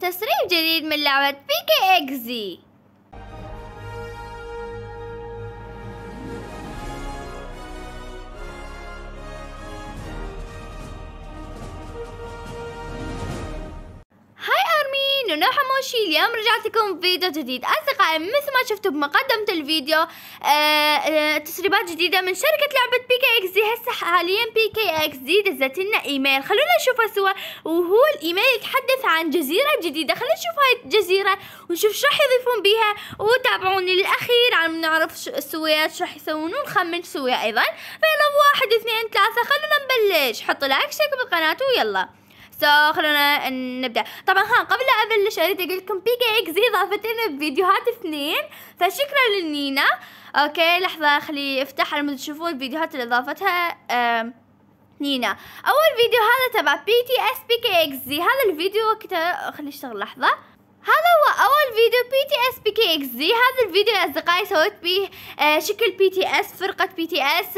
تسريب جديد من لعبة بيكي اكزي أول شيء اليوم رجعت لكم بفيديو جديد أصدقائي مثل ما شفتوا بمقدمة الفيديو آآ آه، آه، تسريبات جديدة من شركة لعبة بي كي اكس دي هسه حاليا بي كي اكس دي دزت لنا إيميل خلونا نشوفه سوا وهو الإيميل يتحدث عن جزيرة جديدة خلونا نشوف هاي الجزيرة ونشوف شو راح يضيفون بيها وتابعوني للأخير على نعرف السويات شو راح يسوون ونخمن سويا أيضا فيلا واحد اثنين ثلاثة خلونا نبلش حطوا لايك شيك بالقناة ويلا سو خلونا نبدا طبعا ها قبل لا ابلش اريد اقول لكم بيجا اكس لنا فيديوهات اثنين فشكرا لنينا اوكي لحظه خلي افتح على مود تشوفون الفيديوهات اللي اضافتها نينا اول فيديو هذا تبع بي تي اس بي كي اكس هذا الفيديو كتب خلي اشتغل لحظه هذا هو اول فيديو بي تي اس بي كي اكس زي هذا الفيديو يا اصدقائي سويت بيه آه، شكل بي تي اس فرقه بي تي اس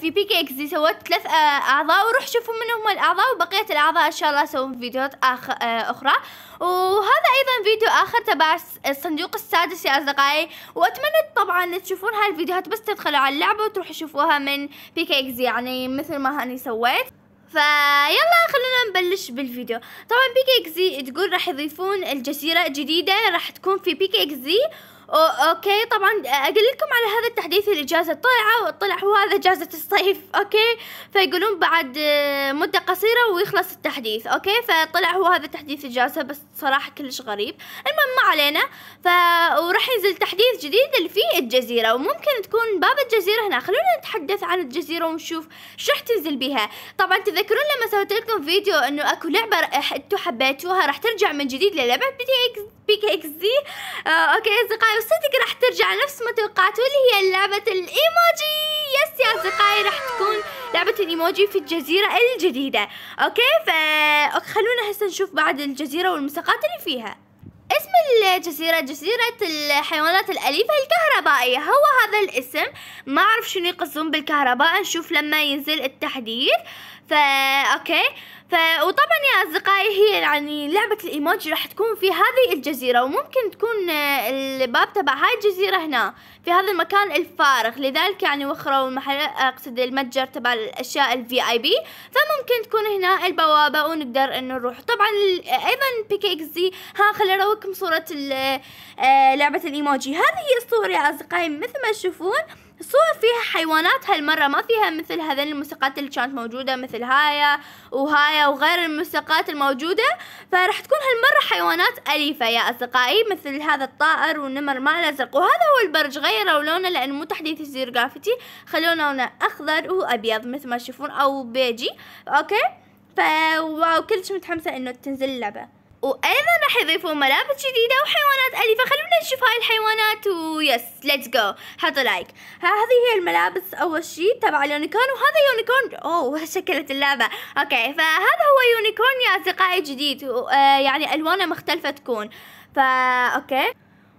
في بي كي اكس زي سويت ثلاث آه، اعضاء وروح شوفوا من هم الاعضاء وبقيه الاعضاء ان شاء الله اسوي فيديوهات آخ آه، اخرى وهذا ايضا فيديو اخر تبع الصندوق السادس يا اصدقائي واتمنى طبعا تشوفون هالفيديوهات بس تدخلوا على اللعبه وتروحوا تشوفوها من بي كي اكس يعني مثل ما هاني سويت ف نبلش بالفيديو طبعا بيكي اكزي تقول راح يضيفون الجزيرة جديدة راح تكون في بيكي اكزي اوكي طبعا اقول لكم على هذا التحديث الاجازه وطلع هو وهذا اجازه الصيف اوكي فيقولون بعد مده قصيره ويخلص التحديث اوكي فطلع هو هذا تحديث اجازه بس صراحه كلش غريب المهم ما علينا ف وراح ينزل تحديث جديد اللي فيه الجزيره وممكن تكون باب الجزيره هنا خلونا نتحدث عن الجزيره ونشوف شو راح تنزل بيها طبعا تذكرون لما سويت لكم فيديو انه اكو لعبه انتم حبيتوها راح ترجع من جديد للعبه اكس اكس آه، دي اوكي اصدقائي وصدق راح ترجع نفس ما توقعتوا اللي هي لعبة الايموجي يس يا اصدقائي راح تكون لعبة الايموجي في الجزيرة الجديدة اوكي خلونا هسه نشوف بعد الجزيرة والمساقات اللي فيها اسم الجزيرة جزيرة الحيوانات الأليفة الكهربائية هو هذا الاسم ما أعرف شنو يقصدون بالكهرباء نشوف لما ينزل التحديث فا أوكي فا وطبعا أصدقائي هي يعني لعبة الإيموجي راح تكون في هذه الجزيرة وممكن تكون الباب تبع هاي الجزيرة هنا في هذا المكان الفارغ لذلك يعني وخروا المحل أقصد المتجر تبع الأشياء الفي آي بي فممكن تكون هنا البوابة ونقدر إنه نروح طبعا أيضا بيكي إكس دي ها خلي أروكم صورة آه، لعبة الإيموجي هذه هي الصورة يا أصدقائي مثل ما تشوفون الصور فيها حيوانات هالمرة ما فيها مثل هذين الموسيقات اللي كانت موجودة مثل هايا وهايا وغير الموسيقات الموجودة فرح تكون هالمرة حيوانات أليفة يا أصدقائي مثل هذا الطائر والنمر مع الأزرق وهذا هو البرج غيروا لونه لأن مو تحديث يصير جرافيتي خلوه لونه أخضر وأبيض مثل ما تشوفون أو بيجي أوكي ف كلش متحمسة إنه تنزل اللعبة وايضا راح يضيفون ملابس جديده وحيوانات اليفه خلونا نشوف هاي الحيوانات ويس ليتس جو حطوا لايك هذه هي الملابس اول شيء تبع اليونيكورن وهذا يونيكورن اوه شكلت اللعبه اوكي فهذا هو يونيكورن يا اصدقائي جديد آه، يعني الوانه مختلفه تكون فا اوكي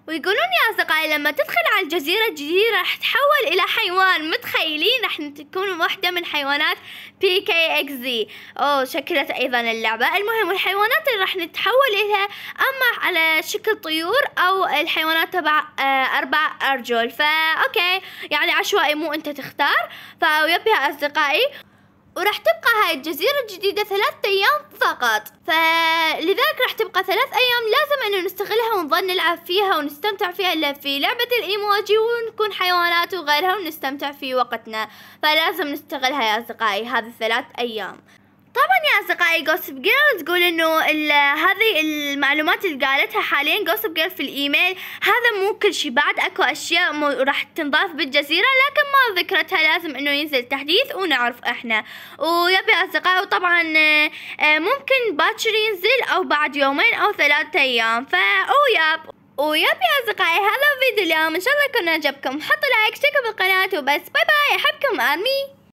ويقولون يا أصدقائي لما تدخل على الجزيرة الجديدة راح تحول إلى حيوان متخيلين راح تكون واحدة من حيوانات بي كي اكس زي أو شكلت أيضا اللعبة المهم الحيوانات اللي راح نتحول إليها أما على شكل طيور أو الحيوانات تبع آه، أربع أرجل فا أوكي يعني عشوائي مو أنت تختار فيب يا أصدقائي وراح تبقى هاي الجزيرة الجديدة ثلاثة أيام فقط فلذلك راح تبقى ثلاث أيام لازم أنه نستغلها ونظل نلعب فيها ونستمتع فيها إلا في لعبة الإيموجي ونكون حيوانات وغيرها ونستمتع في وقتنا فلازم نستغلها يا أصدقائي هذه الثلاث أيام طبعا يا اصدقائي جوسب جيرل تقول انه هذه المعلومات اللي قالتها حاليا جوسب جيرل في الايميل هذا مو كل شيء بعد اكو اشياء راح تنضاف بالجزيرة لكن ما ذكرتها لازم انه ينزل تحديث ونعرف احنا ويبي يا اصدقائي وطبعا آه، ممكن باكر ينزل او بعد يومين او ثلاثة ايام فا ياب ويب يا اصدقائي هذا فيديو اليوم ان شاء الله يكون عجبكم حطوا لايك اشتركوا بالقناة وبس باي باي احبكم ارمي